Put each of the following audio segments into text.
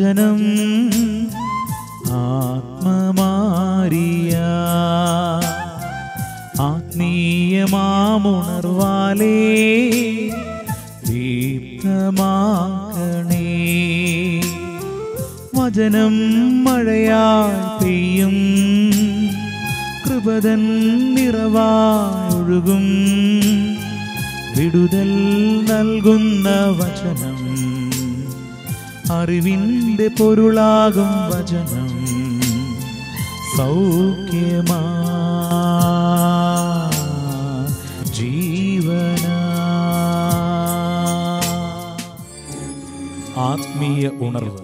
ജനം ആത്മമാരിയ ആത്മീയമാമുണർവാലേ ദീപ്തമാക്കണേ വചനം മഴയാൽ പെയ്യും കൃപതൻ നിറവായൊഴുകും വിടുതൽ നൽകുന്ന വചനം അറിവിൻ നിന്റെ പൊരുളാകും വചനം സൗഖ്യമാ ആത്മീയ ഉണർവ്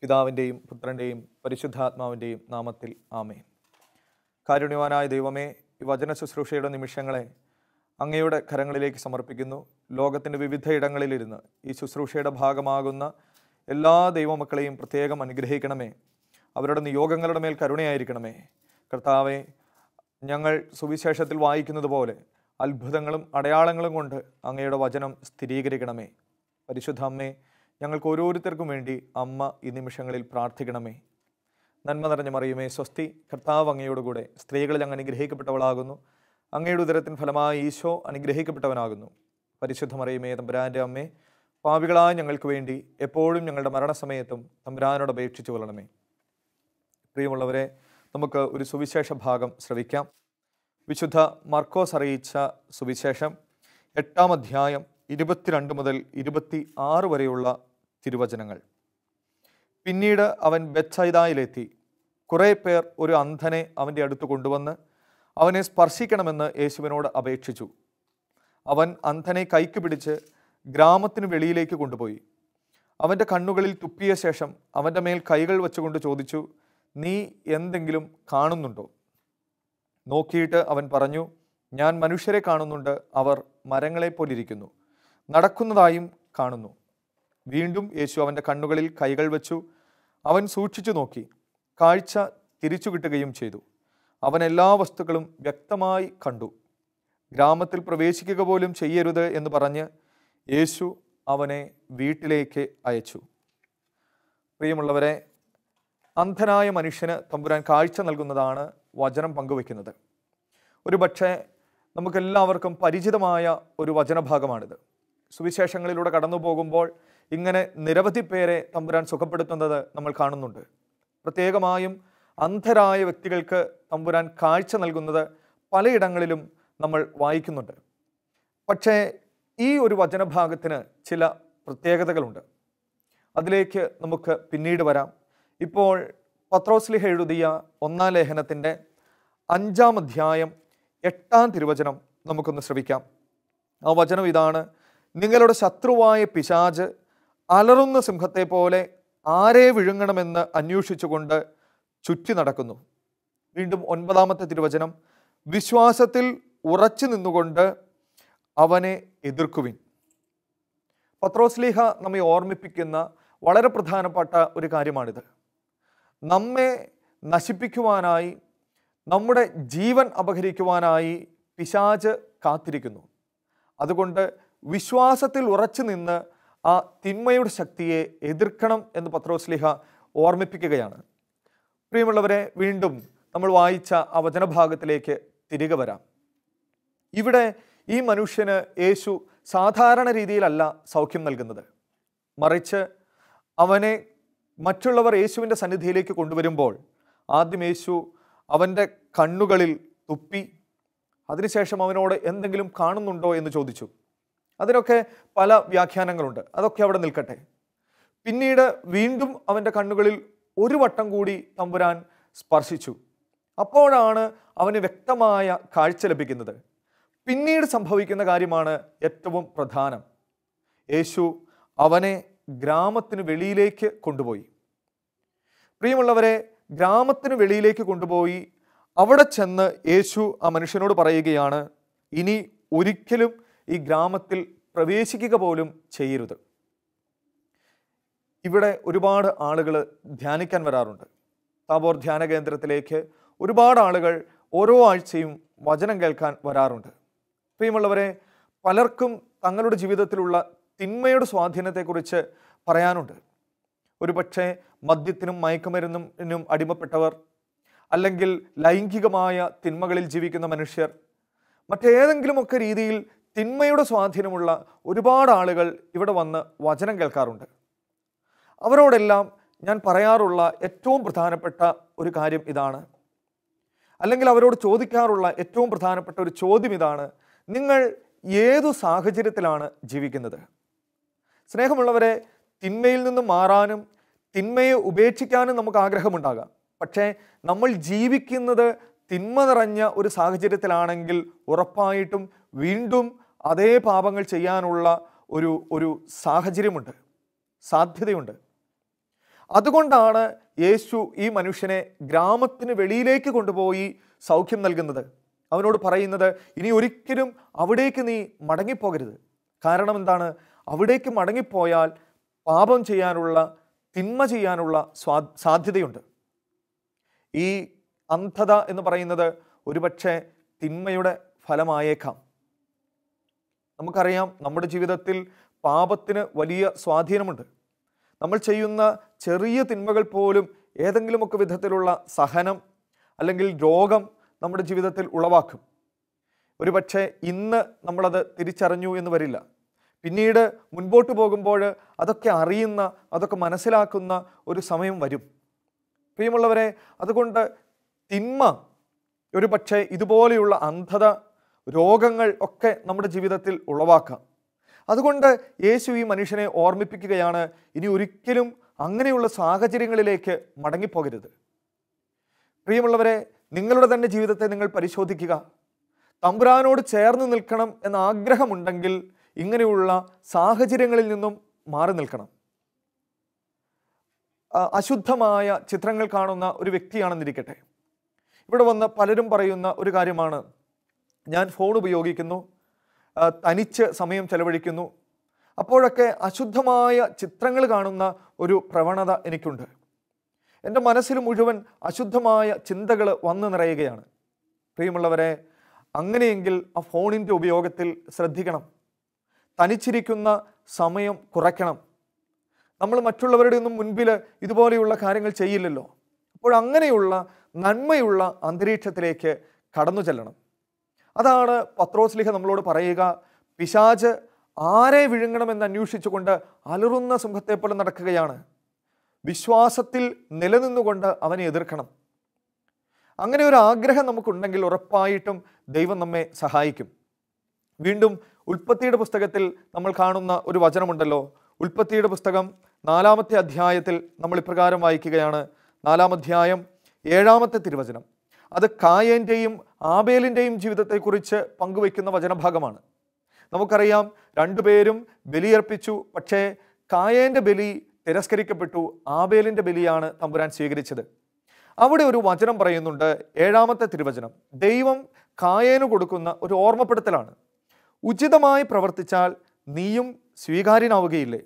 പിതാവിൻ്റെയും പുത്രൻ്റെയും പരിശുദ്ധാത്മാവിൻ്റെയും നാമത്തിൽ ആമേ കാരുണ്യവാനായ ദൈവമേ ഈ വചന ശുശ്രൂഷയുടെ നിമിഷങ്ങളെ അങ്ങയുടെ കരങ്ങളിലേക്ക് സമർപ്പിക്കുന്നു ലോകത്തിൻ്റെ വിവിധയിടങ്ങളിലിരുന്ന് ഈ ശുശ്രൂഷയുടെ ഭാഗമാകുന്ന എല്ലാ ദൈവമക്കളെയും പ്രത്യേകം അനുഗ്രഹിക്കണമേ അവരുടെ നിയോഗങ്ങളുടെ മേൽ കരുണയായിരിക്കണമേ കർത്താവെ ഞങ്ങൾ സുവിശേഷത്തിൽ വായിക്കുന്നത് പോലെ അത്ഭുതങ്ങളും അടയാളങ്ങളും കൊണ്ട് അങ്ങയുടെ വചനം സ്ഥിരീകരിക്കണമേ പരിശുദ്ധ അമ്മേ ഞങ്ങൾക്ക് ഓരോരുത്തർക്കും വേണ്ടി അമ്മ ഈ നിമിഷങ്ങളിൽ പ്രാർത്ഥിക്കണമേ നന്മ നിറഞ്ഞ മറിയുമേ സ്വസ്തി കർത്താവ് അങ്ങയോടുകൂടെ സ്ത്രീകളിൽ അങ്ങ് അനുഗ്രഹിക്കപ്പെട്ടവളാകുന്നു അങ്ങയുടെ ഉദരത്തിൻ ഫലമായി ഈശോ അനുഗ്രഹിക്കപ്പെട്ടവനാകുന്നു പരിശുദ്ധ മറിയമേ തമ്പുരാൻ്റെ അമ്മേ പാപികളായ ഞങ്ങൾക്ക് വേണ്ടി എപ്പോഴും ഞങ്ങളുടെ മരണസമയത്തും തമ്പുരാനോട് അപേക്ഷിച്ചു കൊള്ളണമേ പ്രിയമുള്ളവരെ നമുക്ക് ഒരു സുവിശേഷ ഭാഗം ശ്രവിക്കാം വിശുദ്ധ മർക്കോസ് അറിയിച്ച സുവിശേഷം എട്ടാം അധ്യായം ഇരുപത്തിരണ്ട് മുതൽ ഇരുപത്തി ആറ് വരെയുള്ള തിരുവചനങ്ങൾ പിന്നീട് അവൻ ബെച്ചൈതായിലെത്തി കുറേ പേർ ഒരു അന്ധനെ അവൻ്റെ അടുത്ത് കൊണ്ടുവന്ന് അവനെ സ്പർശിക്കണമെന്ന് യേശുവിനോട് അപേക്ഷിച്ചു അവൻ അന്ധനെ കൈക്ക് പിടിച്ച് ഗ്രാമത്തിന് വെളിയിലേക്ക് കൊണ്ടുപോയി അവൻ്റെ കണ്ണുകളിൽ തുപ്പിയ ശേഷം അവൻ്റെ മേൽ കൈകൾ വെച്ചുകൊണ്ട് ചോദിച്ചു നീ എന്തെങ്കിലും കാണുന്നുണ്ടോ നോക്കിയിട്ട് അവൻ പറഞ്ഞു ഞാൻ മനുഷ്യരെ കാണുന്നുണ്ട് അവർ മരങ്ങളെപ്പോലിരിക്കുന്നു നടക്കുന്നതായും കാണുന്നു വീണ്ടും യേശു അവൻ്റെ കണ്ണുകളിൽ കൈകൾ വെച്ചു അവൻ സൂക്ഷിച്ചു നോക്കി കാഴ്ച തിരിച്ചു കിട്ടുകയും ചെയ്തു അവൻ എല്ലാ വസ്തുക്കളും വ്യക്തമായി കണ്ടു ഗ്രാമത്തിൽ പ്രവേശിക്കുക പോലും ചെയ്യരുത് എന്ന് പറഞ്ഞ് യേശു അവനെ വീട്ടിലേക്ക് അയച്ചു പ്രിയമുള്ളവരെ അന്ധനായ മനുഷ്യന് തമ്പുരാൻ കാഴ്ച നൽകുന്നതാണ് വചനം പങ്കുവെക്കുന്നത് ഒരു പക്ഷേ നമുക്കെല്ലാവർക്കും പരിചിതമായ ഒരു വചനഭാഗമാണിത് സുവിശേഷങ്ങളിലൂടെ കടന്നു പോകുമ്പോൾ ഇങ്ങനെ നിരവധി പേരെ തമ്പുരാൻ സുഖപ്പെടുത്തുന്നത് നമ്മൾ കാണുന്നുണ്ട് പ്രത്യേകമായും അന്ധരായ വ്യക്തികൾക്ക് തമ്പുരാൻ കാഴ്ച നൽകുന്നത് പലയിടങ്ങളിലും നമ്മൾ വായിക്കുന്നുണ്ട് പക്ഷേ ഈ ഒരു വചനഭാഗത്തിന് ചില പ്രത്യേകതകളുണ്ട് അതിലേക്ക് നമുക്ക് പിന്നീട് വരാം ഇപ്പോൾ പത്രോസ്ലിഹ എഴുതിയ ഒന്നാം ലേഖനത്തിൻ്റെ അഞ്ചാം അധ്യായം എട്ടാം തിരുവചനം നമുക്കൊന്ന് ശ്രവിക്കാം ആ വചനം ഇതാണ് നിങ്ങളുടെ ശത്രുവായ പിശാജ് അലറുന്ന സിംഹത്തെ പോലെ ആരെ വിഴുങ്ങണമെന്ന് അന്വേഷിച്ചുകൊണ്ട് ചുറ്റി നടക്കുന്നു വീണ്ടും ഒൻപതാമത്തെ തിരുവചനം വിശ്വാസത്തിൽ ഉറച്ചു നിന്നുകൊണ്ട് അവനെ എതിർക്കുവിൻ പത്രോസ്ലീഹ നമ്മെ ഓർമ്മിപ്പിക്കുന്ന വളരെ പ്രധാനപ്പെട്ട ഒരു കാര്യമാണിത് നമ്മെ നശിപ്പിക്കുവാനായി നമ്മുടെ ജീവൻ അപഹരിക്കുവാനായി പിശാജ് കാത്തിരിക്കുന്നു അതുകൊണ്ട് വിശ്വാസത്തിൽ ഉറച്ചു നിന്ന് ആ തിന്മയുടെ ശക്തിയെ എതിർക്കണം എന്ന് പത്രോസ്ലിഹ ഓർമ്മിപ്പിക്കുകയാണ് പ്രിയമുള്ളവരെ വീണ്ടും നമ്മൾ വായിച്ച ആ വചനഭാഗത്തിലേക്ക് തിരികെ വരാം ഇവിടെ ഈ മനുഷ്യന് യേശു സാധാരണ രീതിയിലല്ല സൗഖ്യം നൽകുന്നത് മറിച്ച് അവനെ മറ്റുള്ളവർ യേശുവിൻ്റെ സന്നിധിയിലേക്ക് കൊണ്ടുവരുമ്പോൾ ആദ്യം യേശു അവൻ്റെ കണ്ണുകളിൽ തുപ്പി അതിനുശേഷം അവനോട് എന്തെങ്കിലും കാണുന്നുണ്ടോ എന്ന് ചോദിച്ചു അതിനൊക്കെ പല വ്യാഖ്യാനങ്ങളുണ്ട് അതൊക്കെ അവിടെ നിൽക്കട്ടെ പിന്നീട് വീണ്ടും അവൻ്റെ കണ്ണുകളിൽ ഒരു വട്ടം കൂടി തമ്പുരാൻ സ്പർശിച്ചു അപ്പോഴാണ് അവന് വ്യക്തമായ കാഴ്ച ലഭിക്കുന്നത് പിന്നീട് സംഭവിക്കുന്ന കാര്യമാണ് ഏറ്റവും പ്രധാനം യേശു അവനെ ഗ്രാമത്തിന് വെളിയിലേക്ക് കൊണ്ടുപോയി പ്രിയമുള്ളവരെ ഗ്രാമത്തിന് വെളിയിലേക്ക് കൊണ്ടുപോയി അവിടെ ചെന്ന് യേശു ആ മനുഷ്യനോട് പറയുകയാണ് ഇനി ഒരിക്കലും ഈ ഗ്രാമത്തിൽ പ്രവേശിക്കുക പോലും ചെയ്യരുത് ഇവിടെ ഒരുപാട് ആളുകൾ ധ്യാനിക്കാൻ വരാറുണ്ട് താബോർ ധ്യാന കേന്ദ്രത്തിലേക്ക് ഒരുപാട് ആളുകൾ ഓരോ ആഴ്ചയും വചനം കേൾക്കാൻ വരാറുണ്ട് പ്രിയമുള്ളവരെ പലർക്കും തങ്ങളുടെ ജീവിതത്തിലുള്ള തിന്മയുടെ സ്വാധീനത്തെക്കുറിച്ച് പറയാനുണ്ട് ഒരുപക്ഷെ മദ്യത്തിനും മയക്കുമരുന്നിനും അടിമപ്പെട്ടവർ അല്ലെങ്കിൽ ലൈംഗികമായ തിന്മകളിൽ ജീവിക്കുന്ന മനുഷ്യർ മറ്റേതെങ്കിലുമൊക്കെ രീതിയിൽ തിന്മയുടെ സ്വാധീനമുള്ള ഒരുപാട് ആളുകൾ ഇവിടെ വന്ന് വചനം കേൾക്കാറുണ്ട് അവരോടെല്ലാം ഞാൻ പറയാറുള്ള ഏറ്റവും പ്രധാനപ്പെട്ട ഒരു കാര്യം ഇതാണ് അല്ലെങ്കിൽ അവരോട് ചോദിക്കാറുള്ള ഏറ്റവും പ്രധാനപ്പെട്ട ഒരു ചോദ്യം ഇതാണ് നിങ്ങൾ ഏതു സാഹചര്യത്തിലാണ് ജീവിക്കുന്നത് സ്നേഹമുള്ളവരെ തിന്മയിൽ നിന്ന് മാറാനും തിന്മയെ ഉപേക്ഷിക്കാനും നമുക്ക് ആഗ്രഹമുണ്ടാകാം പക്ഷേ നമ്മൾ ജീവിക്കുന്നത് തിന്മ നിറഞ്ഞ ഒരു സാഹചര്യത്തിലാണെങ്കിൽ ഉറപ്പായിട്ടും വീണ്ടും അതേ പാപങ്ങൾ ചെയ്യാനുള്ള ഒരു ഒരു സാഹചര്യമുണ്ട് സാധ്യതയുണ്ട് അതുകൊണ്ടാണ് യേശു ഈ മനുഷ്യനെ ഗ്രാമത്തിന് വെളിയിലേക്ക് കൊണ്ടുപോയി സൗഖ്യം നൽകുന്നത് അവനോട് പറയുന്നത് ഇനി ഒരിക്കലും അവിടേക്ക് നീ മടങ്ങിപ്പോകരുത് കാരണം എന്താണ് അവിടേക്ക് മടങ്ങിപ്പോയാൽ പാപം ചെയ്യാനുള്ള തിന്മ ചെയ്യാനുള്ള സ്വാ സാധ്യതയുണ്ട് ഈ അന്ധത എന്ന് പറയുന്നത് ഒരുപക്ഷെ തിന്മയുടെ ഫലമായേക്കാം നമുക്കറിയാം നമ്മുടെ ജീവിതത്തിൽ പാപത്തിന് വലിയ സ്വാധീനമുണ്ട് നമ്മൾ ചെയ്യുന്ന ചെറിയ തിന്മകൾ പോലും ഏതെങ്കിലുമൊക്കെ വിധത്തിലുള്ള സഹനം അല്ലെങ്കിൽ രോഗം നമ്മുടെ ജീവിതത്തിൽ ഉളവാക്കും ഒരു പക്ഷേ ഇന്ന് നമ്മളത് തിരിച്ചറിഞ്ഞു എന്ന് വരില്ല പിന്നീട് മുൻപോട്ട് പോകുമ്പോൾ അതൊക്കെ അറിയുന്ന അതൊക്കെ മനസ്സിലാക്കുന്ന ഒരു സമയം വരും പ്രിയമുള്ളവരെ അതുകൊണ്ട് തിന്മ ഒരു പക്ഷേ ഇതുപോലെയുള്ള അന്ധത രോഗങ്ങൾ ഒക്കെ നമ്മുടെ ജീവിതത്തിൽ ഉളവാക്കാം അതുകൊണ്ട് യേശു ഈ മനുഷ്യനെ ഓർമ്മിപ്പിക്കുകയാണ് ഇനി ഒരിക്കലും അങ്ങനെയുള്ള സാഹചര്യങ്ങളിലേക്ക് മടങ്ങിപ്പോകരുത് പ്രിയമുള്ളവരെ നിങ്ങളുടെ തന്നെ ജീവിതത്തെ നിങ്ങൾ പരിശോധിക്കുക തമ്പുരാനോട് ചേർന്ന് നിൽക്കണം എന്ന ആഗ്രഹമുണ്ടെങ്കിൽ ഇങ്ങനെയുള്ള സാഹചര്യങ്ങളിൽ നിന്നും മാറി നിൽക്കണം അശുദ്ധമായ ചിത്രങ്ങൾ കാണുന്ന ഒരു വ്യക്തിയാണെന്നിരിക്കട്ടെ ഇവിടെ വന്ന് പലരും പറയുന്ന ഒരു കാര്യമാണ് ഞാൻ ഫോൺ ഉപയോഗിക്കുന്നു തനിച്ച് സമയം ചെലവഴിക്കുന്നു അപ്പോഴൊക്കെ അശുദ്ധമായ ചിത്രങ്ങൾ കാണുന്ന ഒരു പ്രവണത എനിക്കുണ്ട് എൻ്റെ മനസ്സിൽ മുഴുവൻ അശുദ്ധമായ ചിന്തകൾ വന്നു നിറയുകയാണ് പ്രിയമുള്ളവരെ അങ്ങനെയെങ്കിൽ ആ ഫോണിൻ്റെ ഉപയോഗത്തിൽ ശ്രദ്ധിക്കണം തനിച്ചിരിക്കുന്ന സമയം കുറയ്ക്കണം നമ്മൾ മറ്റുള്ളവരുടെ ഒന്നും മുൻപിൽ ഇതുപോലെയുള്ള കാര്യങ്ങൾ ചെയ്യില്ലല്ലോ അപ്പോൾ അങ്ങനെയുള്ള നന്മയുള്ള അന്തരീക്ഷത്തിലേക്ക് കടന്നു ചെല്ലണം അതാണ് പത്രോസ്ലിഹ നമ്മളോട് പറയുക പിശാജ് ആരെ വിഴുങ്ങണമെന്ന് അന്വേഷിച്ചുകൊണ്ട് അലറുന്ന സിംഹത്തെപ്പോലെ നടക്കുകയാണ് വിശ്വാസത്തിൽ നിലനിന്നുകൊണ്ട് അവനെ എതിർക്കണം അങ്ങനെ ഒരു ആഗ്രഹം നമുക്കുണ്ടെങ്കിൽ ഉറപ്പായിട്ടും ദൈവം നമ്മെ സഹായിക്കും വീണ്ടും ഉൽപ്പത്തിയുടെ പുസ്തകത്തിൽ നമ്മൾ കാണുന്ന ഒരു വചനമുണ്ടല്ലോ ഉൽപ്പത്തിയുടെ പുസ്തകം നാലാമത്തെ അധ്യായത്തിൽ നമ്മൾ ഇപ്രകാരം വായിക്കുകയാണ് നാലാം അധ്യായം ഏഴാമത്തെ തിരുവചനം അത് കായേൻ്റെയും ആബേലിൻ്റെയും ജീവിതത്തെക്കുറിച്ച് പങ്കുവയ്ക്കുന്ന വചനഭാഗമാണ് നമുക്കറിയാം രണ്ടുപേരും ബലിയർപ്പിച്ചു പക്ഷേ കായേൻ്റെ ബലി തിരസ്കരിക്കപ്പെട്ടു ആബേലിൻ്റെ ബലിയാണ് തമ്പുരാൻ സ്വീകരിച്ചത് അവിടെ ഒരു വചനം പറയുന്നുണ്ട് ഏഴാമത്തെ തിരുവചനം ദൈവം കായേനു കൊടുക്കുന്ന ഒരു ഓർമ്മപ്പെടുത്തലാണ് ഉചിതമായി പ്രവർത്തിച്ചാൽ നീയും സ്വീകാര്യനാവുകയില്ലേ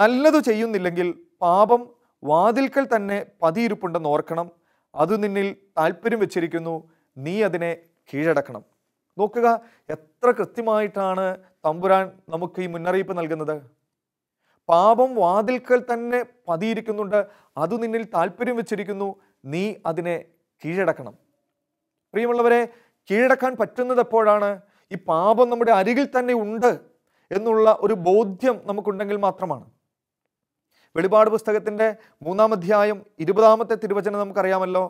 നല്ലതു ചെയ്യുന്നില്ലെങ്കിൽ പാപം വാതിൽക്കൽ തന്നെ പതിയിരുപ്പുണ്ടെന്ന് ഓർക്കണം അത് നിന്നിൽ താല്പര്യം വെച്ചിരിക്കുന്നു നീ അതിനെ കീഴടക്കണം നോക്കുക എത്ര കൃത്യമായിട്ടാണ് തമ്പുരാൻ നമുക്ക് ഈ മുന്നറിയിപ്പ് നൽകുന്നത് പാപം വാതിൽക്കൽ തന്നെ പതിയിരിക്കുന്നുണ്ട് അത് നിന്നിൽ താല്പര്യം വെച്ചിരിക്കുന്നു നീ അതിനെ കീഴടക്കണം പ്രിയമുള്ളവരെ കീഴടക്കാൻ പറ്റുന്നത് എപ്പോഴാണ് ഈ പാപം നമ്മുടെ അരികിൽ തന്നെ ഉണ്ട് എന്നുള്ള ഒരു ബോധ്യം നമുക്കുണ്ടെങ്കിൽ മാത്രമാണ് വെളിപാട് പുസ്തകത്തിൻ്റെ മൂന്നാം അധ്യായം ഇരുപതാമത്തെ തിരുവചനം നമുക്കറിയാമല്ലോ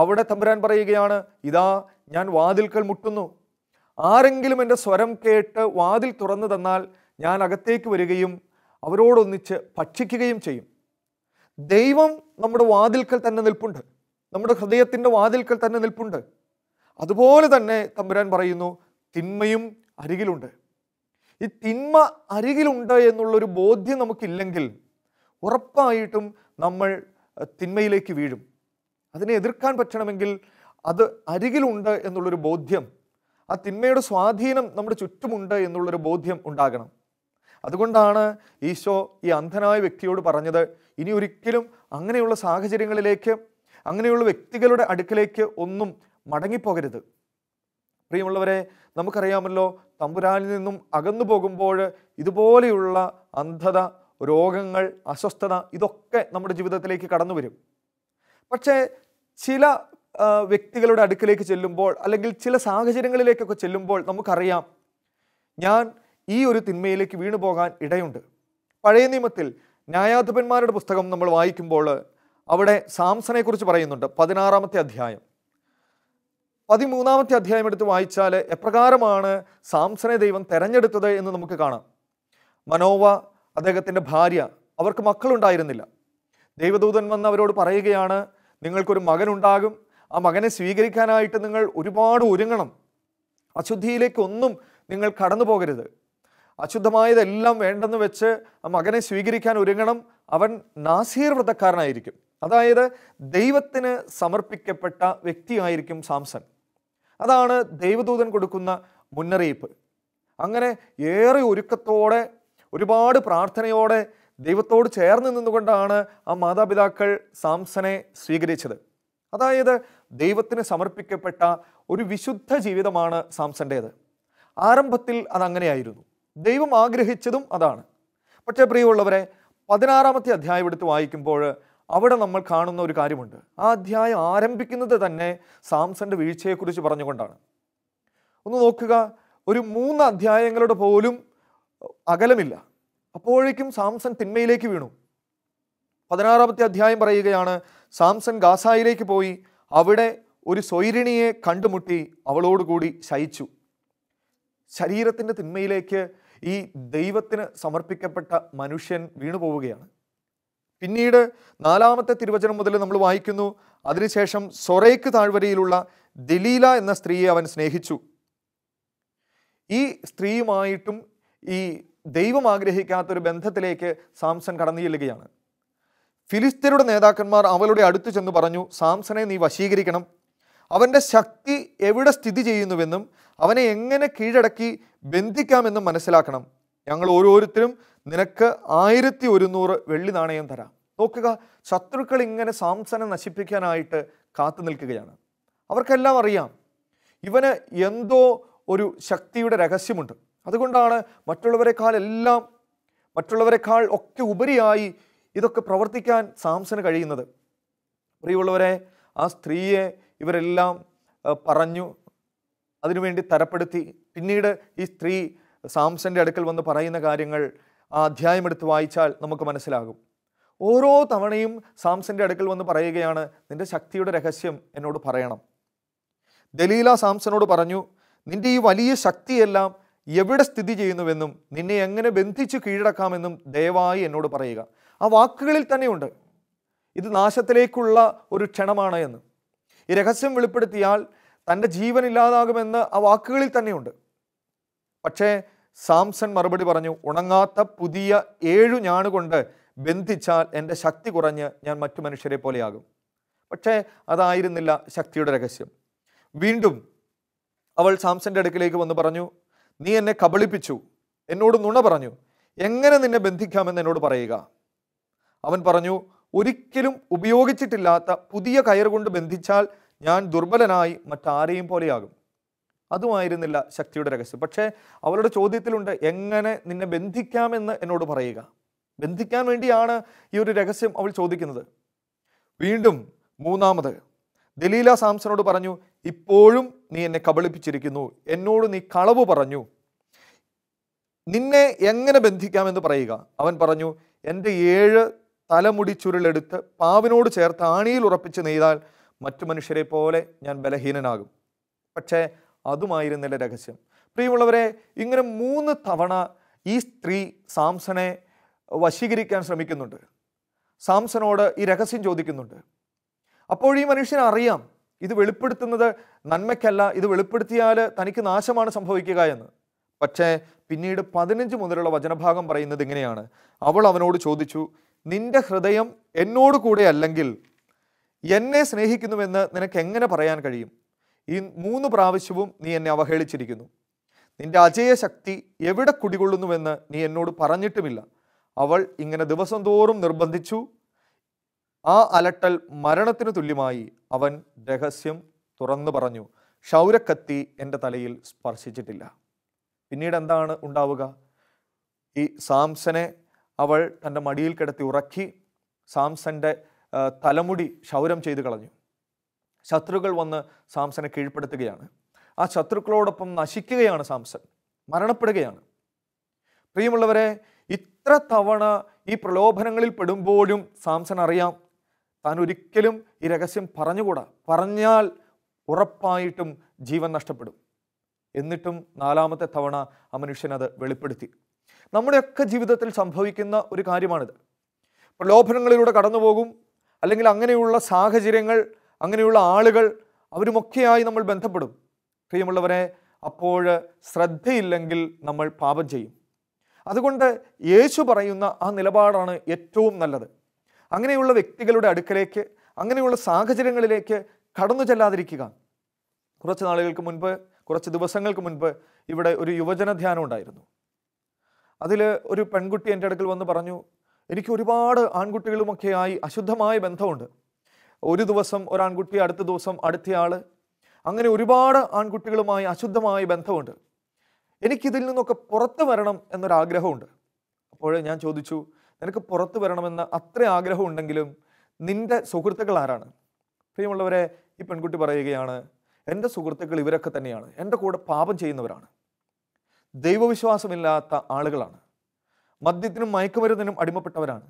അവിടെ തമ്പുരാൻ പറയുകയാണ് ഇതാ ഞാൻ വാതിൽക്കൽ മുട്ടുന്നു ആരെങ്കിലും എൻ്റെ സ്വരം കേട്ട് വാതിൽ തുറന്നു തന്നാൽ ഞാൻ അകത്തേക്ക് വരികയും അവരോടൊന്നിച്ച് ഭക്ഷിക്കുകയും ചെയ്യും ദൈവം നമ്മുടെ വാതിൽക്കൽ തന്നെ നിൽപ്പുണ്ട് നമ്മുടെ ഹൃദയത്തിൻ്റെ വാതിൽക്കൽ തന്നെ നിൽപ്പുണ്ട് അതുപോലെ തന്നെ തമ്പുരാൻ പറയുന്നു തിന്മയും അരികിലുണ്ട് ഈ തിന്മ അരികിലുണ്ട് എന്നുള്ളൊരു ബോധ്യം നമുക്കില്ലെങ്കിൽ ഉറപ്പായിട്ടും നമ്മൾ തിന്മയിലേക്ക് വീഴും അതിനെ എതിർക്കാൻ പറ്റണമെങ്കിൽ അത് അരികിലുണ്ട് എന്നുള്ളൊരു ബോധ്യം ആ തിന്മയുടെ സ്വാധീനം നമ്മുടെ ചുറ്റുമുണ്ട് എന്നുള്ളൊരു ബോധ്യം ഉണ്ടാകണം അതുകൊണ്ടാണ് ഈശോ ഈ അന്ധനായ വ്യക്തിയോട് പറഞ്ഞത് ഇനി ഒരിക്കലും അങ്ങനെയുള്ള സാഹചര്യങ്ങളിലേക്ക് അങ്ങനെയുള്ള വ്യക്തികളുടെ അടുക്കിലേക്ക് ഒന്നും മടങ്ങിപ്പോകരുത് പ്രിയമുള്ളവരെ നമുക്കറിയാമല്ലോ തമ്പുരാനിൽ നിന്നും അകന്നു പോകുമ്പോൾ ഇതുപോലെയുള്ള അന്ധത രോഗങ്ങൾ അസ്വസ്ഥത ഇതൊക്കെ നമ്മുടെ ജീവിതത്തിലേക്ക് കടന്നു വരും പക്ഷേ ചില വ്യക്തികളുടെ അടുക്കിലേക്ക് ചെല്ലുമ്പോൾ അല്ലെങ്കിൽ ചില സാഹചര്യങ്ങളിലേക്കൊക്കെ ചെല്ലുമ്പോൾ നമുക്കറിയാം ഞാൻ ഈ ഒരു തിന്മയിലേക്ക് വീണു പോകാൻ ഇടയുണ്ട് പഴയ നിയമത്തിൽ ന്യായാധിപന്മാരുടെ പുസ്തകം നമ്മൾ വായിക്കുമ്പോൾ അവിടെ സാംസനെക്കുറിച്ച് പറയുന്നുണ്ട് പതിനാറാമത്തെ അധ്യായം പതിമൂന്നാമത്തെ അധ്യായം എടുത്ത് വായിച്ചാൽ എപ്രകാരമാണ് സാംസനെ ദൈവം തെരഞ്ഞെടുത്തത് എന്ന് നമുക്ക് കാണാം മനോവ അദ്ദേഹത്തിൻ്റെ ഭാര്യ അവർക്ക് മക്കളുണ്ടായിരുന്നില്ല ദൈവദൂതൻ വന്ന് അവരോട് പറയുകയാണ് നിങ്ങൾക്കൊരു മകനുണ്ടാകും ആ മകനെ സ്വീകരിക്കാനായിട്ട് നിങ്ങൾ ഒരുപാട് ഒരുങ്ങണം അശുദ്ധിയിലേക്കൊന്നും നിങ്ങൾ കടന്നു പോകരുത് അശുദ്ധമായതെല്ലാം വേണ്ടെന്ന് വെച്ച് മകനെ സ്വീകരിക്കാൻ ഒരുങ്ങണം അവൻ നാസീർ വ്രതക്കാരനായിരിക്കും അതായത് ദൈവത്തിന് സമർപ്പിക്കപ്പെട്ട വ്യക്തിയായിരിക്കും സാംസൺ അതാണ് ദൈവദൂതൻ കൊടുക്കുന്ന മുന്നറിയിപ്പ് അങ്ങനെ ഏറെ ഒരുക്കത്തോടെ ഒരുപാട് പ്രാർത്ഥനയോടെ ദൈവത്തോട് ചേർന്ന് നിന്നുകൊണ്ടാണ് ആ മാതാപിതാക്കൾ സാംസനെ സ്വീകരിച്ചത് അതായത് ദൈവത്തിന് സമർപ്പിക്കപ്പെട്ട ഒരു വിശുദ്ധ ജീവിതമാണ് സാംസൻ്റേത് ആരംഭത്തിൽ അതങ്ങനെയായിരുന്നു ദൈവം ആഗ്രഹിച്ചതും അതാണ് പക്ഷേ പ്രിയമുള്ളവരെ പതിനാറാമത്തെ അധ്യായം എടുത്ത് വായിക്കുമ്പോൾ അവിടെ നമ്മൾ കാണുന്ന ഒരു കാര്യമുണ്ട് ആ അധ്യായം ആരംഭിക്കുന്നത് തന്നെ സാംസന്റെ വീഴ്ചയെക്കുറിച്ച് പറഞ്ഞുകൊണ്ടാണ് ഒന്ന് നോക്കുക ഒരു മൂന്ന് അധ്യായങ്ങളുടെ പോലും അകലമില്ല അപ്പോഴേക്കും സാംസൺ തിന്മയിലേക്ക് വീണു പതിനാറാമത്തെ അധ്യായം പറയുകയാണ് സാംസൺ ഗാസായിലേക്ക് പോയി അവിടെ ഒരു സ്വൈരിണിയെ കണ്ടുമുട്ടി അവളോടുകൂടി ശയിച്ചു ശരീരത്തിൻ്റെ തിന്മയിലേക്ക് ഈ ദൈവത്തിന് സമർപ്പിക്കപ്പെട്ട മനുഷ്യൻ വീണുപോവുകയാണ് പിന്നീട് നാലാമത്തെ തിരുവചനം മുതൽ നമ്മൾ വായിക്കുന്നു അതിനുശേഷം സൊറേക്ക് താഴ്വരയിലുള്ള ദലീല എന്ന സ്ത്രീയെ അവൻ സ്നേഹിച്ചു ഈ സ്ത്രീയുമായിട്ടും ഈ ദൈവം ആഗ്രഹിക്കാത്തൊരു ബന്ധത്തിലേക്ക് സാംസൺ കടന്നു ചെല്ലുകയാണ് ഫിലിസ്തീനയുടെ നേതാക്കന്മാർ അവളുടെ അടുത്തു ചെന്ന് പറഞ്ഞു സാംസനെ നീ വശീകരിക്കണം അവൻ്റെ ശക്തി എവിടെ സ്ഥിതി ചെയ്യുന്നുവെന്നും അവനെ എങ്ങനെ കീഴടക്കി ബന്ധിക്കാമെന്ന് മനസ്സിലാക്കണം ഞങ്ങൾ ഓരോരുത്തരും നിനക്ക് ആയിരത്തി ഒരുന്നൂറ് വെള്ളി നാണയം തരാം നോക്കുക ശത്രുക്കൾ ഇങ്ങനെ സാംസനെ നശിപ്പിക്കാനായിട്ട് കാത്തു നിൽക്കുകയാണ് അവർക്കെല്ലാം അറിയാം ഇവന് എന്തോ ഒരു ശക്തിയുടെ രഹസ്യമുണ്ട് അതുകൊണ്ടാണ് മറ്റുള്ളവരെക്കാൾ എല്ലാം മറ്റുള്ളവരെക്കാൾ ഒക്കെ ഉപരിയായി ഇതൊക്കെ പ്രവർത്തിക്കാൻ സാംസന് കഴിയുന്നത് പ്രിയമുള്ളവരെ ആ സ്ത്രീയെ ഇവരെല്ലാം പറഞ്ഞു അതിനുവേണ്ടി തരപ്പെടുത്തി പിന്നീട് ഈ സ്ത്രീ സാംസന്റെ അടുക്കൽ വന്ന് പറയുന്ന കാര്യങ്ങൾ ആ അധ്യായം എടുത്ത് വായിച്ചാൽ നമുക്ക് മനസ്സിലാകും ഓരോ തവണയും സാംസന്റെ അടുക്കൽ വന്ന് പറയുകയാണ് നിന്റെ ശക്തിയുടെ രഹസ്യം എന്നോട് പറയണം ദലീല സാംസനോട് പറഞ്ഞു നിന്റെ ഈ വലിയ ശക്തിയെല്ലാം എവിടെ സ്ഥിതി ചെയ്യുന്നുവെന്നും നിന്നെ എങ്ങനെ ബന്ധിച്ച് കീഴടക്കാമെന്നും ദയവായി എന്നോട് പറയുക ആ വാക്കുകളിൽ തന്നെയുണ്ട് ഇത് നാശത്തിലേക്കുള്ള ഒരു ക്ഷണമാണ് എന്ന് ഈ രഹസ്യം വെളിപ്പെടുത്തിയാൽ തൻ്റെ ജീവൻ ഇല്ലാതാകുമെന്ന് ആ വാക്കുകളിൽ തന്നെയുണ്ട് പക്ഷേ സാംസൺ മറുപടി പറഞ്ഞു ഉണങ്ങാത്ത പുതിയ ഏഴു ഞാണുകൊണ്ട് ബന്ധിച്ചാൽ എൻ്റെ ശക്തി കുറഞ്ഞ് ഞാൻ മറ്റു മനുഷ്യരെ പോലെയാകും പക്ഷേ അതായിരുന്നില്ല ശക്തിയുടെ രഹസ്യം വീണ്ടും അവൾ സാംസന്റെ അടുക്കിലേക്ക് വന്ന് പറഞ്ഞു നീ എന്നെ കബളിപ്പിച്ചു എന്നോട് നുണ പറഞ്ഞു എങ്ങനെ നിന്നെ ബന്ധിക്കാമെന്ന് എന്നോട് പറയുക അവൻ പറഞ്ഞു ഒരിക്കലും ഉപയോഗിച്ചിട്ടില്ലാത്ത പുതിയ കയർ കൊണ്ട് ബന്ധിച്ചാൽ ഞാൻ ദുർബലനായി മറ്റാരെയും പോലെയാകും അതുമായിരുന്നില്ല ശക്തിയുടെ രഹസ്യം പക്ഷേ അവളുടെ ചോദ്യത്തിലുണ്ട് എങ്ങനെ നിന്നെ ബന്ധിക്കാമെന്ന് എന്നോട് പറയുക ബന്ധിക്കാൻ വേണ്ടിയാണ് ഈ ഒരു രഹസ്യം അവൾ ചോദിക്കുന്നത് വീണ്ടും മൂന്നാമത് ദലീല സാംസനോട് പറഞ്ഞു ഇപ്പോഴും നീ എന്നെ കബളിപ്പിച്ചിരിക്കുന്നു എന്നോട് നീ കളവ് പറഞ്ഞു നിന്നെ എങ്ങനെ ബന്ധിക്കാമെന്ന് പറയുക അവൻ പറഞ്ഞു എൻ്റെ ഏഴ് തലമുടി ചുരുളെടുത്ത് പാവിനോട് ചേർത്ത് ആണിയിൽ ഉറപ്പിച്ച് നെയ്താൽ മറ്റു മനുഷ്യരെ പോലെ ഞാൻ ബലഹീനനാകും പക്ഷേ അതുമായിരുന്നില്ല രഹസ്യം പ്രിയമുള്ളവരെ ഇങ്ങനെ മൂന്ന് തവണ ഈ സ്ത്രീ സാംസനെ വശീകരിക്കാൻ ശ്രമിക്കുന്നുണ്ട് സാംസനോട് ഈ രഹസ്യം ചോദിക്കുന്നുണ്ട് അപ്പോൾ ഈ മനുഷ്യൻ അറിയാം ഇത് വെളിപ്പെടുത്തുന്നത് നന്മയ്ക്കല്ല ഇത് വെളിപ്പെടുത്തിയാൽ തനിക്ക് നാശമാണ് സംഭവിക്കുക എന്ന് പക്ഷേ പിന്നീട് പതിനഞ്ച് മുതലുള്ള വചനഭാഗം പറയുന്നത് ഇങ്ങനെയാണ് അവൾ അവനോട് ചോദിച്ചു നിന്റെ ഹൃദയം എന്നോട് കൂടെ അല്ലെങ്കിൽ എന്നെ സ്നേഹിക്കുന്നുവെന്ന് നിനക്ക് എങ്ങനെ പറയാൻ കഴിയും ഈ മൂന്ന് പ്രാവശ്യവും നീ എന്നെ അവഹേളിച്ചിരിക്കുന്നു നിന്റെ അജയ ശക്തി എവിടെ കുടികൊള്ളുന്നുവെന്ന് നീ എന്നോട് പറഞ്ഞിട്ടുമില്ല അവൾ ഇങ്ങനെ ദിവസം തോറും നിർബന്ധിച്ചു ആ അലട്ടൽ മരണത്തിന് തുല്യമായി അവൻ രഹസ്യം തുറന്നു പറഞ്ഞു ക്ഷൗരക്കത്തി എൻ്റെ തലയിൽ സ്പർശിച്ചിട്ടില്ല പിന്നീട് എന്താണ് ഉണ്ടാവുക ഈ സാംസനെ അവൾ തൻ്റെ മടിയിൽ കിടത്തി ഉറക്കി സാംസൻ്റെ തലമുടി ക്ഷൗരം ചെയ്തു കളഞ്ഞു ശത്രുക്കൾ വന്ന് സാംസനെ കീഴ്പ്പെടുത്തുകയാണ് ആ ശത്രുക്കളോടൊപ്പം നശിക്കുകയാണ് സാംസൺ മരണപ്പെടുകയാണ് പ്രിയമുള്ളവരെ ഇത്ര തവണ ഈ പ്രലോഭനങ്ങളിൽ പെടുമ്പോഴും സാംസൺ അറിയാം താൻ ഒരിക്കലും ഈ രഹസ്യം പറഞ്ഞുകൂടാ പറഞ്ഞാൽ ഉറപ്പായിട്ടും ജീവൻ നഷ്ടപ്പെടും എന്നിട്ടും നാലാമത്തെ തവണ ആ അത് വെളിപ്പെടുത്തി നമ്മുടെയൊക്കെ ജീവിതത്തിൽ സംഭവിക്കുന്ന ഒരു കാര്യമാണിത് പ്രലോഭനങ്ങളിലൂടെ കടന്നു പോകും അല്ലെങ്കിൽ അങ്ങനെയുള്ള സാഹചര്യങ്ങൾ അങ്ങനെയുള്ള ആളുകൾ അവരുമൊക്കെയായി നമ്മൾ ബന്ധപ്പെടും പ്രിയമുള്ളവരെ അപ്പോൾ ശ്രദ്ധയില്ലെങ്കിൽ നമ്മൾ പാപം ചെയ്യും അതുകൊണ്ട് യേശു പറയുന്ന ആ നിലപാടാണ് ഏറ്റവും നല്ലത് അങ്ങനെയുള്ള വ്യക്തികളുടെ അടുക്കലേക്ക് അങ്ങനെയുള്ള സാഹചര്യങ്ങളിലേക്ക് കടന്നു ചെല്ലാതിരിക്കുക കുറച്ച് നാളുകൾക്ക് മുൻപ് കുറച്ച് ദിവസങ്ങൾക്ക് മുൻപ് ഇവിടെ ഒരു യുവജന ധ്യാനം ഉണ്ടായിരുന്നു അതിൽ ഒരു പെൺകുട്ടി എൻ്റെ അടുക്കൽ വന്ന് പറഞ്ഞു എനിക്ക് ഒരുപാട് ആൺകുട്ടികളുമൊക്കെയായി അശുദ്ധമായ ബന്ധമുണ്ട് ഒരു ദിവസം ഒരാൺകുട്ടി അടുത്ത ദിവസം അടുത്തയാൾ അങ്ങനെ ഒരുപാട് ആൺകുട്ടികളുമായി അശുദ്ധമായ ബന്ധമുണ്ട് എനിക്കിതിൽ നിന്നൊക്കെ പുറത്ത് വരണം എന്നൊരാഗ്രഹമുണ്ട് അപ്പോൾ ഞാൻ ചോദിച്ചു നിനക്ക് പുറത്ത് വരണമെന്ന് അത്ര ആഗ്രഹം ഉണ്ടെങ്കിലും നിൻ്റെ സുഹൃത്തുക്കൾ ആരാണ് പ്രിയമുള്ളവരെ ഈ പെൺകുട്ടി പറയുകയാണ് എൻ്റെ സുഹൃത്തുക്കൾ ഇവരൊക്കെ തന്നെയാണ് എൻ്റെ കൂടെ പാപം ചെയ്യുന്നവരാണ് ദൈവവിശ്വാസമില്ലാത്ത ആളുകളാണ് മദ്യത്തിനും മയക്കുമരുന്നിനും അടിമപ്പെട്ടവരാണ്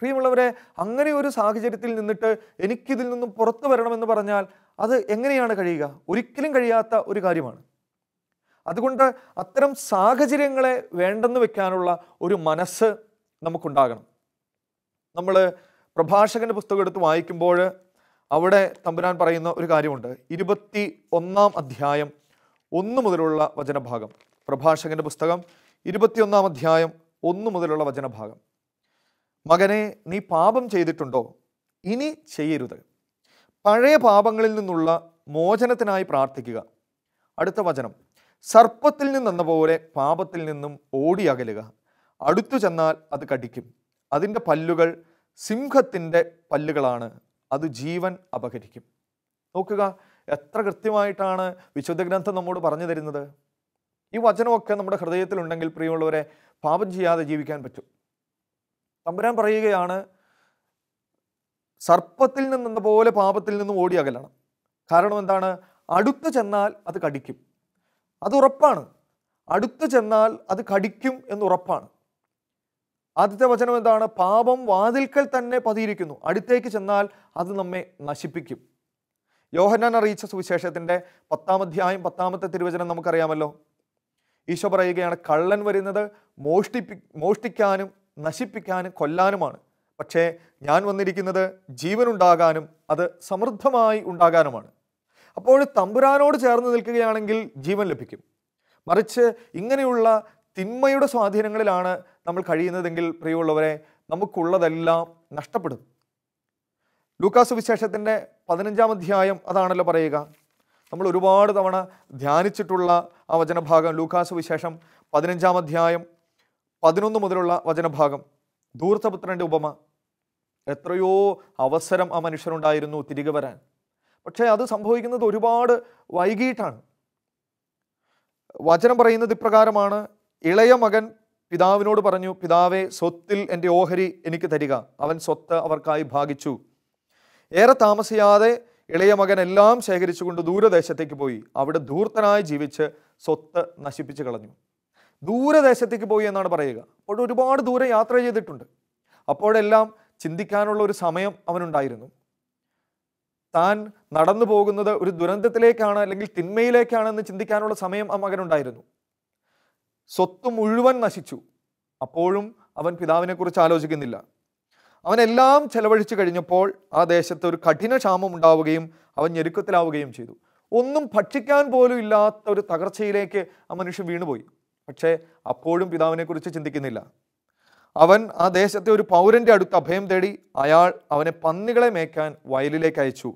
പ്രിയമുള്ളവരെ അങ്ങനെ ഒരു സാഹചര്യത്തിൽ നിന്നിട്ട് എനിക്കിതിൽ നിന്നും പുറത്തു വരണമെന്ന് പറഞ്ഞാൽ അത് എങ്ങനെയാണ് കഴിയുക ഒരിക്കലും കഴിയാത്ത ഒരു കാര്യമാണ് അതുകൊണ്ട് അത്തരം സാഹചര്യങ്ങളെ വേണ്ടെന്ന് വെക്കാനുള്ള ഒരു മനസ്സ് നമുക്കുണ്ടാകണം നമ്മൾ പ്രഭാഷകൻ്റെ പുസ്തകം എടുത്ത് വായിക്കുമ്പോൾ അവിടെ തമ്പുരാൻ പറയുന്ന ഒരു കാര്യമുണ്ട് ഇരുപത്തി ഒന്നാം അധ്യായം ഒന്ന് മുതലുള്ള വചനഭാഗം പ്രഭാഷകൻ്റെ പുസ്തകം ഇരുപത്തിയൊന്നാം അധ്യായം ഒന്നു മുതലുള്ള വചനഭാഗം മകനെ നീ പാപം ചെയ്തിട്ടുണ്ടോ ഇനി ചെയ്യരുത് പഴയ പാപങ്ങളിൽ നിന്നുള്ള മോചനത്തിനായി പ്രാർത്ഥിക്കുക അടുത്ത വചനം സർപ്പത്തിൽ നിന്നെന്ന പോലെ പാപത്തിൽ നിന്നും ഓടി അകലുക അടുത്തു ചെന്നാൽ അത് കടിക്കും അതിൻ്റെ പല്ലുകൾ സിംഹത്തിൻ്റെ പല്ലുകളാണ് അത് ജീവൻ അപഹരിക്കും നോക്കുക എത്ര കൃത്യമായിട്ടാണ് വിശുദ്ധ ഗ്രന്ഥം നമ്മോട് പറഞ്ഞു തരുന്നത് ഈ വചനമൊക്കെ നമ്മുടെ ഹൃദയത്തിലുണ്ടെങ്കിൽ പ്രിയമുള്ളവരെ പാപം ചെയ്യാതെ ജീവിക്കാൻ പറ്റും തമ്പുരാൻ പറയുകയാണ് സർപ്പത്തിൽ നിന്നെന്ന പോലെ പാപത്തിൽ നിന്നും ഓടി അകലണം കാരണം എന്താണ് അടുത്ത് ചെന്നാൽ അത് കടിക്കും അത് ഉറപ്പാണ് അടുത്ത് ചെന്നാൽ അത് കടിക്കും എന്ന് ഉറപ്പാണ് ആദ്യത്തെ വചനം എന്താണ് പാപം വാതിൽക്കൽ തന്നെ പതിയിരിക്കുന്നു അടുത്തേക്ക് ചെന്നാൽ അത് നമ്മെ നശിപ്പിക്കും യോഹനാൻ അറിയിച്ച സുവിശേഷത്തിൻ്റെ പത്താം അധ്യായം പത്താമത്തെ തിരുവചനം നമുക്കറിയാമല്ലോ ഈശോ പറയുകയാണ് കള്ളൻ വരുന്നത് മോഷ്ടിപ്പി മോഷ്ടിക്കാനും നശിപ്പിക്കാനും കൊല്ലാനുമാണ് പക്ഷേ ഞാൻ വന്നിരിക്കുന്നത് ജീവനുണ്ടാകാനും അത് സമൃദ്ധമായി ഉണ്ടാകാനുമാണ് അപ്പോൾ തമ്പുരാനോട് ചേർന്ന് നിൽക്കുകയാണെങ്കിൽ ജീവൻ ലഭിക്കും മറിച്ച് ഇങ്ങനെയുള്ള തിന്മയുടെ സ്വാധീനങ്ങളിലാണ് നമ്മൾ കഴിയുന്നതെങ്കിൽ പ്രിയമുള്ളവരെ നമുക്കുള്ളതെല്ലാം നഷ്ടപ്പെടും ലൂക്കാസ് വിശേഷത്തിൻ്റെ പതിനഞ്ചാം അധ്യായം അതാണല്ലോ പറയുക നമ്മൾ ഒരുപാട് തവണ ധ്യാനിച്ചിട്ടുള്ള ആ വചനഭാഗം ലൂക്കാസ് വിശേഷം പതിനഞ്ചാം അധ്യായം പതിനൊന്ന് മുതലുള്ള വചനഭാഗം ധൂർത്തപുത്രൻ്റെ ഉപമ എത്രയോ അവസരം ആ മനുഷ്യനുണ്ടായിരുന്നു തിരികെ വരാൻ പക്ഷേ അത് സംഭവിക്കുന്നത് ഒരുപാട് വൈകിട്ടാണ് വചനം പറയുന്നത് ഇപ്രകാരമാണ് ഇളയ മകൻ പിതാവിനോട് പറഞ്ഞു പിതാവെ സ്വത്തിൽ എൻ്റെ ഓഹരി എനിക്ക് തരിക അവൻ സ്വത്ത് അവർക്കായി ഭാഗിച്ചു ഏറെ താമസിയാതെ ഇളയ മകൻ എല്ലാം ശേഖരിച്ചുകൊണ്ട് ദൂരദേശത്തേക്ക് പോയി അവിടെ ധൂർത്തനായി ജീവിച്ച് സ്വത്ത് നശിപ്പിച്ചു കളഞ്ഞു ദൂരദേശത്തേക്ക് പോയി എന്നാണ് പറയുക അപ്പോൾ ഒരുപാട് ദൂരെ യാത്ര ചെയ്തിട്ടുണ്ട് അപ്പോഴെല്ലാം ചിന്തിക്കാനുള്ള ഒരു സമയം അവനുണ്ടായിരുന്നു താൻ നടന്നു പോകുന്നത് ഒരു ദുരന്തത്തിലേക്കാണ് അല്ലെങ്കിൽ തിന്മയിലേക്കാണെന്ന് ചിന്തിക്കാനുള്ള സമയം ആ മകനുണ്ടായിരുന്നു സ്വത്ത് മുഴുവൻ നശിച്ചു അപ്പോഴും അവൻ പിതാവിനെക്കുറിച്ച് ആലോചിക്കുന്നില്ല അവനെല്ലാം ചെലവഴിച്ചു കഴിഞ്ഞപ്പോൾ ആ ദേശത്ത് ഒരു കഠിന ക്ഷാമം ഉണ്ടാവുകയും അവൻ ഞെരുക്കത്തിലാവുകയും ചെയ്തു ഒന്നും ഭക്ഷിക്കാൻ പോലും ഇല്ലാത്ത ഒരു തകർച്ചയിലേക്ക് ആ മനുഷ്യൻ വീണുപോയി പക്ഷേ അപ്പോഴും പിതാവിനെക്കുറിച്ച് ചിന്തിക്കുന്നില്ല അവൻ ആ ദേശത്തെ ഒരു പൗരൻ്റെ അടുത്ത് അഭയം തേടി അയാൾ അവനെ പന്നികളെ മേയ്ക്കാൻ വയലിലേക്ക് അയച്ചു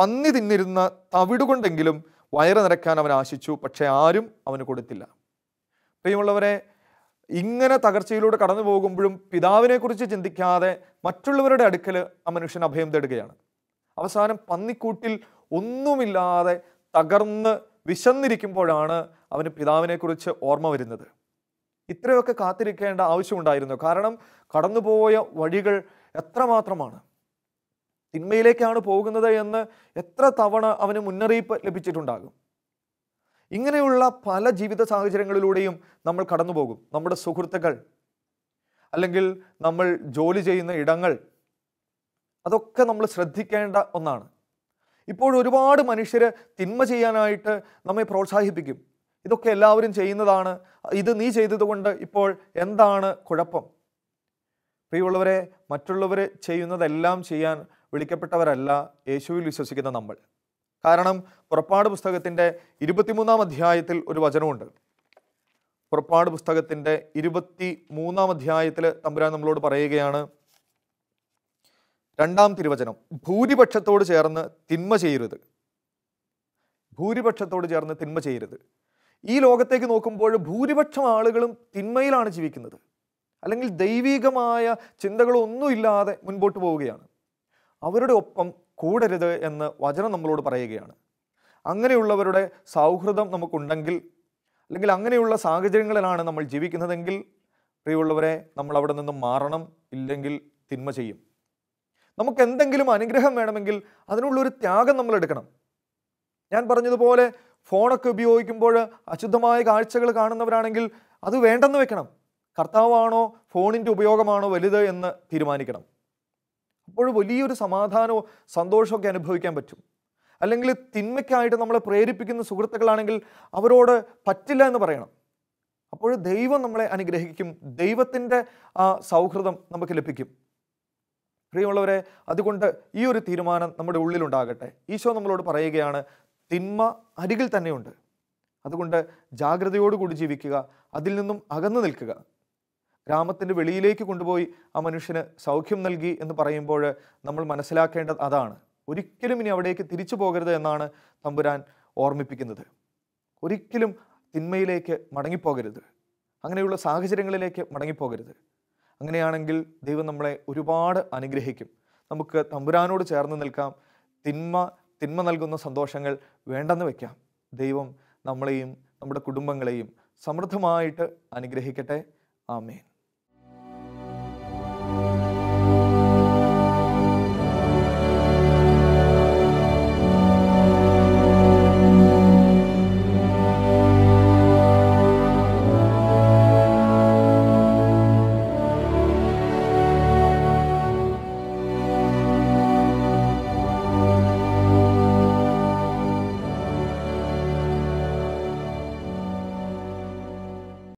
പന്നി തിന്നിരുന്ന തവിടുകൊണ്ടെങ്കിലും വയറ് നിറയ്ക്കാൻ അവൻ ആശിച്ചു പക്ഷേ ആരും അവന് കൊടുത്തില്ല പ്രിയമുള്ളവരെ ഇങ്ങനെ തകർച്ചയിലൂടെ കടന്നു പോകുമ്പോഴും പിതാവിനെക്കുറിച്ച് ചിന്തിക്കാതെ മറ്റുള്ളവരുടെ അടുക്കൽ ആ മനുഷ്യൻ അഭയം തേടുകയാണ് അവസാനം പന്നിക്കൂട്ടിൽ ഒന്നുമില്ലാതെ തകർന്ന് വിശന്നിരിക്കുമ്പോഴാണ് അവന് പിതാവിനെക്കുറിച്ച് ഓർമ്മ വരുന്നത് ഇത്രയൊക്കെ കാത്തിരിക്കേണ്ട ആവശ്യമുണ്ടായിരുന്നു കാരണം കടന്നുപോയ വഴികൾ എത്രമാത്രമാണ് തിന്മയിലേക്കാണ് പോകുന്നത് എന്ന് എത്ര തവണ അവന് മുന്നറിയിപ്പ് ലഭിച്ചിട്ടുണ്ടാകും ഇങ്ങനെയുള്ള പല ജീവിത സാഹചര്യങ്ങളിലൂടെയും നമ്മൾ കടന്നു പോകും നമ്മുടെ സുഹൃത്തുക്കൾ അല്ലെങ്കിൽ നമ്മൾ ജോലി ചെയ്യുന്ന ഇടങ്ങൾ അതൊക്കെ നമ്മൾ ശ്രദ്ധിക്കേണ്ട ഒന്നാണ് ഇപ്പോൾ ഒരുപാട് മനുഷ്യർ തിന്മ ചെയ്യാനായിട്ട് നമ്മെ പ്രോത്സാഹിപ്പിക്കും ഇതൊക്കെ എല്ലാവരും ചെയ്യുന്നതാണ് ഇത് നീ ചെയ്തതുകൊണ്ട് ഇപ്പോൾ എന്താണ് കുഴപ്പം പ്രിയമുള്ളവരെ മറ്റുള്ളവർ ചെയ്യുന്നതെല്ലാം ചെയ്യാൻ വിളിക്കപ്പെട്ടവരല്ല യേശുവിൽ വിശ്വസിക്കുന്ന നമ്മൾ കാരണം പുറപ്പാട് പുസ്തകത്തിൻ്റെ ഇരുപത്തിമൂന്നാം അധ്യായത്തിൽ ഒരു വചനമുണ്ട് പുറപ്പാട് പുസ്തകത്തിൻ്റെ ഇരുപത്തി മൂന്നാം അധ്യായത്തിൽ തമ്പുരാൻ നമ്മളോട് പറയുകയാണ് രണ്ടാം തിരുവചനം ഭൂരിപക്ഷത്തോട് ചേർന്ന് തിന്മ ചെയ്യരുത് ഭൂരിപക്ഷത്തോട് ചേർന്ന് തിന്മ ചെയ്യരുത് ഈ ലോകത്തേക്ക് നോക്കുമ്പോൾ ഭൂരിപക്ഷം ആളുകളും തിന്മയിലാണ് ജീവിക്കുന്നത് അല്ലെങ്കിൽ ദൈവികമായ ചിന്തകളൊന്നുമില്ലാതെ മുൻപോട്ട് പോവുകയാണ് അവരുടെ ഒപ്പം കൂടരുത് എന്ന് വചനം നമ്മളോട് പറയുകയാണ് അങ്ങനെയുള്ളവരുടെ സൗഹൃദം നമുക്കുണ്ടെങ്കിൽ അല്ലെങ്കിൽ അങ്ങനെയുള്ള സാഹചര്യങ്ങളിലാണ് നമ്മൾ ജീവിക്കുന്നതെങ്കിൽ പ്രിയമുള്ളവരെ നമ്മൾ അവിടെ നിന്നും മാറണം ഇല്ലെങ്കിൽ തിന്മ ചെയ്യും നമുക്ക് എന്തെങ്കിലും അനുഗ്രഹം വേണമെങ്കിൽ അതിനുള്ളൊരു ത്യാഗം നമ്മൾ എടുക്കണം ഞാൻ പറഞ്ഞതുപോലെ ഫോണൊക്കെ ഉപയോഗിക്കുമ്പോൾ അശുദ്ധമായ കാഴ്ചകൾ കാണുന്നവരാണെങ്കിൽ അത് വേണ്ടെന്ന് വെക്കണം കർത്താവാണോ ഫോണിൻ്റെ ഉപയോഗമാണോ വലുത് എന്ന് തീരുമാനിക്കണം അപ്പോൾ വലിയൊരു സമാധാനവും സന്തോഷമൊക്കെ അനുഭവിക്കാൻ പറ്റും അല്ലെങ്കിൽ തിന്മയ്ക്കായിട്ട് നമ്മളെ പ്രേരിപ്പിക്കുന്ന സുഹൃത്തുക്കളാണെങ്കിൽ അവരോട് പറ്റില്ല എന്ന് പറയണം അപ്പോൾ ദൈവം നമ്മളെ അനുഗ്രഹിക്കും ദൈവത്തിൻ്റെ ആ സൗഹൃദം നമുക്ക് ലഭിക്കും പ്രിയമുള്ളവരെ അതുകൊണ്ട് ഈ ഒരു തീരുമാനം നമ്മുടെ ഉള്ളിലുണ്ടാകട്ടെ ഈശോ നമ്മളോട് പറയുകയാണ് തിന്മ അരികിൽ തന്നെയുണ്ട് അതുകൊണ്ട് ജാഗ്രതയോടുകൂടി ജീവിക്കുക അതിൽ നിന്നും അകന്നു നിൽക്കുക ഗ്രാമത്തിൻ്റെ വെളിയിലേക്ക് കൊണ്ടുപോയി ആ മനുഷ്യന് സൗഖ്യം നൽകി എന്ന് പറയുമ്പോൾ നമ്മൾ മനസ്സിലാക്കേണ്ടത് അതാണ് ഒരിക്കലും ഇനി അവിടേക്ക് തിരിച്ചു പോകരുത് എന്നാണ് തമ്പുരാൻ ഓർമ്മിപ്പിക്കുന്നത് ഒരിക്കലും തിന്മയിലേക്ക് മടങ്ങിപ്പോകരുത് അങ്ങനെയുള്ള സാഹചര്യങ്ങളിലേക്ക് മടങ്ങിപ്പോകരുത് അങ്ങനെയാണെങ്കിൽ ദൈവം നമ്മളെ ഒരുപാട് അനുഗ്രഹിക്കും നമുക്ക് തമ്പുരാനോട് ചേർന്ന് നിൽക്കാം തിന്മ തിന്മ നൽകുന്ന സന്തോഷങ്ങൾ വേണ്ടെന്ന് വയ്ക്കാം ദൈവം നമ്മളെയും നമ്മുടെ കുടുംബങ്ങളെയും സമൃദ്ധമായിട്ട് അനുഗ്രഹിക്കട്ടെ ആമേൻ